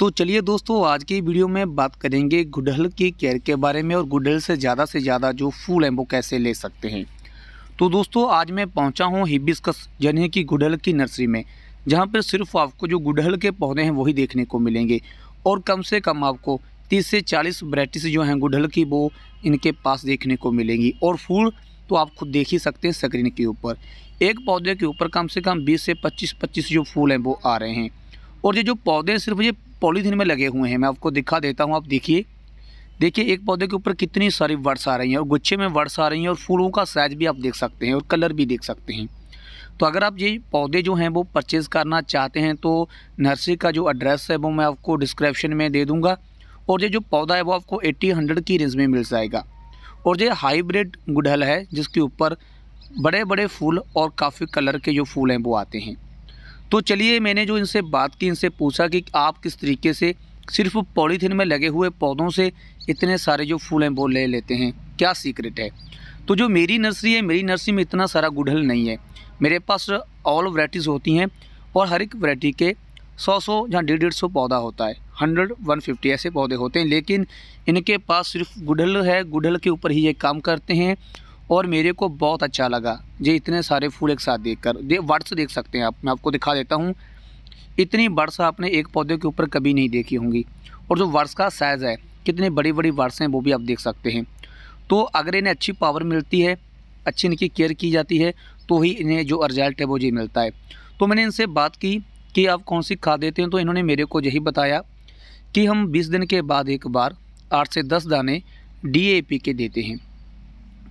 तो चलिए दोस्तों आज की वीडियो में बात करेंगे गुडहल की केयर के बारे में और गुडहल से ज़्यादा से ज़्यादा जो फूल हैं वो कैसे ले सकते हैं तो दोस्तों आज मैं पहुंचा हूं हिबिस्कस यानी कि गुडहल की नर्सरी में जहां पर सिर्फ आपको जो गुडहल के पौधे हैं वही देखने को मिलेंगे और कम से कम आपको तीस से चालीस वराइटीज़ जो हैं गुडहल की वो इनके पास देखने को मिलेंगी और फूल तो आप खुद देख ही सकते हैं स्क्रीन के ऊपर एक पौधे के ऊपर कम से कम बीस से पच्चीस पच्चीस जो फूल हैं वो आ रहे हैं और ये जो पौधे सिर्फ ये पॉलीथीन में लगे हुए हैं मैं आपको दिखा देता हूँ आप देखिए देखिए एक पौधे के ऊपर कितनी सारी वर्ड्स आ रही हैं और गुच्छे में वर्ड्स आ रही हैं और फूलों का साइज भी आप देख सकते हैं और कलर भी देख सकते हैं तो अगर आप ये पौधे जो हैं वो परचेज़ करना चाहते हैं तो नर्सरी का जो एड्रेस है वो मैं आपको डिस्क्रिप्शन में दे दूँगा और ये जो पौधा है वो आपको एट्टी हंड्रेड की रेंज में मिल जाएगा और ये हाईब्रिड गुड़हल है जिसके ऊपर बड़े बड़े फूल और काफ़ी कलर के जो फूल हैं वो आते हैं तो चलिए मैंने जो इनसे बात की इनसे पूछा कि आप किस तरीके से सिर्फ पॉलीथीन में लगे हुए पौधों से इतने सारे जो फूल हैं वो ले लेते हैं क्या सीक्रेट है तो जो मेरी नर्सरी है मेरी नर्सरी में इतना सारा गुड़हल नहीं है मेरे पास ऑल वराइटीज़ होती हैं और हर एक वराइटी के सौ सौ या डेढ़ डेढ़ सौ पौधा होता है हंड्रेड वन फिफ्टी ऐसे पौधे होते हैं लेकिन इनके पास सिर्फ गुड़हल है गुड़हल के ऊपर ही ये काम करते हैं और मेरे को बहुत अच्छा लगा ये इतने सारे फूल एक साथ देख कर दे वर्ड्स देख सकते हैं आप मैं आपको दिखा देता हूँ इतनी वर्ड्स आपने एक पौधे के ऊपर कभी नहीं देखी होंगी और जो वर्ड्स का साइज़ है कितनी बड़ी बड़ी वर्ड्स हैं वो भी आप देख सकते हैं तो अगर इन्हें अच्छी पावर मिलती है अच्छी इनकी केयर की जाती है तो ही इन्हें जो रिजल्ट है वो ये मिलता है तो मैंने इनसे बात की कि आप कौन सी खाद देते हैं तो इन्होंने मेरे को यही बताया कि हम 20 दिन के बाद एक बार 8 से 10 दाने डीएपी के देते हैं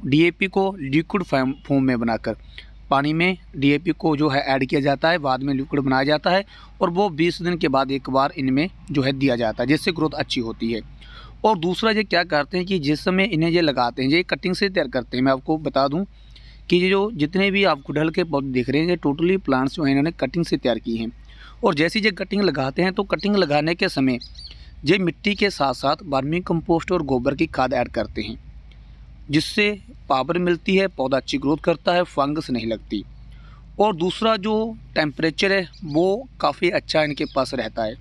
डी को लिक्विड फॉर्म में बनाकर पानी में डी को जो है ऐड किया जाता है बाद में लिक्विड बनाया जाता है और वो 20 दिन के बाद एक बार इनमें जो है दिया जाता है जिससे ग्रोथ अच्छी होती है और दूसरा ये क्या करते हैं कि जिस समय इन्हें ये लगाते हैं ये कटिंग से तैयार करते हैं मैं आपको बता दूँ कि ये जो जितने भी आप गुडहल के पौधे दिख रहे हैं ये टोटली प्लांट्स जो हैं इन्होंने कटिंग से तैयार की हैं और जैसी ये कटिंग लगाते हैं तो कटिंग लगाने के समय ये मिट्टी के साथ साथ वर्मी कंपोस्ट और गोबर की खाद ऐड करते हैं जिससे पावर मिलती है पौधा अच्छी ग्रोथ करता है फंगस नहीं लगती और दूसरा जो टेम्परेचर है वो काफ़ी अच्छा इनके पास रहता है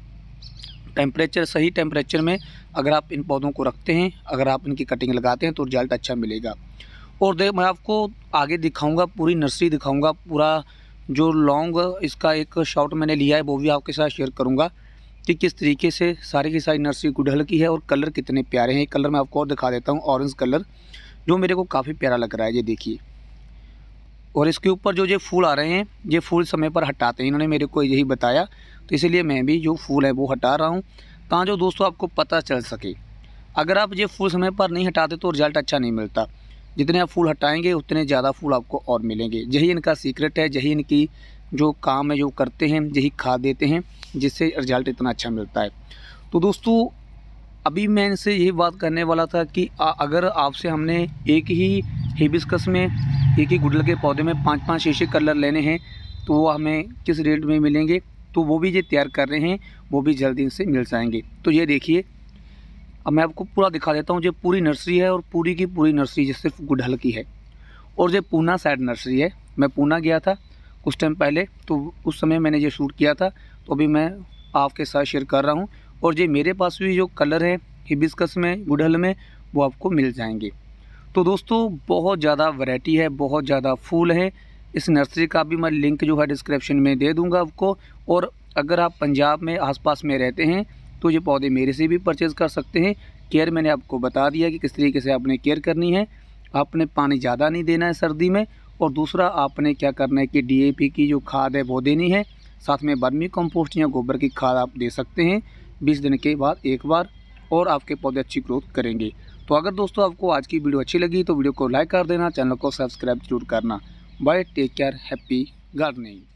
टेम्परेचर सही टेम्परेचर में अगर आप इन पौधों को रखते हैं अगर आप इनकी कटिंग लगाते हैं तो रिजल्ट अच्छा मिलेगा और देख मैं आपको आगे दिखाऊंगा पूरी नर्सरी दिखाऊंगा पूरा जो लॉन्ग इसका एक शॉट मैंने लिया है वो भी आपके साथ शेयर करूँगा कि किस तरीके से सारी की सारी नर्सरी गुड़हल की है और कलर कितने प्यारे हैं कलर मैं आपको और दिखा देता हूँ ऑरेंज कलर जो मेरे को काफ़ी प्यारा लग रहा है ये देखिए और इसके ऊपर जो ये फूल आ रहे हैं ये फूल समय पर हटाते हैं इन्होंने मेरे को यही बताया तो इसीलिए मैं भी जो फूल है वो हटा रहा हूँ ताँ जो दोस्तों आपको पता चल सके अगर आप ये फूल समय पर नहीं हटाते तो रिज़ल्ट अच्छा नहीं मिलता जितने आप फूल हटाएंगे उतने ज़्यादा फूल आपको और मिलेंगे यही इनका सीक्रेट है यही इनकी जो काम है जो करते हैं यही खा देते हैं जिससे रिज़ल्ट इतना अच्छा मिलता है तो दोस्तों अभी मैं इनसे यही बात करने वाला था कि अगर आपसे हमने एक ही हिबिस्कस में एक ही गुडल के पौधे में पाँच पाँच शीशे कलर लेने हैं तो वो हमें किस रेट में मिलेंगे तो वो भी ये तैयार कर रहे हैं वो भी जल्दी इनसे मिल जाएंगे तो ये देखिए अब मैं आपको पूरा दिखा देता हूँ ये पूरी नर्सरी है और पूरी की पूरी नर्सरी सिर्फ गुडहल की है और ये पूना साइड नर्सरी है मैं पूना गया था कुछ टाइम पहले तो उस समय मैंने ये शूट किया था तो अभी मैं आपके साथ शेयर कर रहा हूँ और ये मेरे पास भी जो कलर है हिबिस्कस में गुड़हल में वो आपको मिल जाएंगे तो दोस्तों बहुत ज़्यादा वैरायटी है बहुत ज़्यादा फूल है इस नर्सरी का भी मैं लिंक जो है डिस्क्रिप्शन में दे दूंगा आपको और अगर आप पंजाब में आसपास में रहते हैं तो ये पौधे मेरे से भी परचेज़ कर सकते हैं केयर मैंने आपको बता दिया कि किस तरीके से आपने केयर करनी है आपने पानी ज़्यादा नहीं देना है सर्दी में और दूसरा आपने क्या करना है कि डीएपी की जो खाद है वो देनी है साथ में बर्मी कंपोस्ट या गोबर की खाद आप दे सकते हैं बीस दिन के बाद एक बार और आपके पौधे अच्छी ग्रोथ करेंगे तो अगर दोस्तों आपको आज की वीडियो अच्छी लगी तो वीडियो को लाइक कर देना चैनल को सब्सक्राइब जरूर करना bye take care happy gardening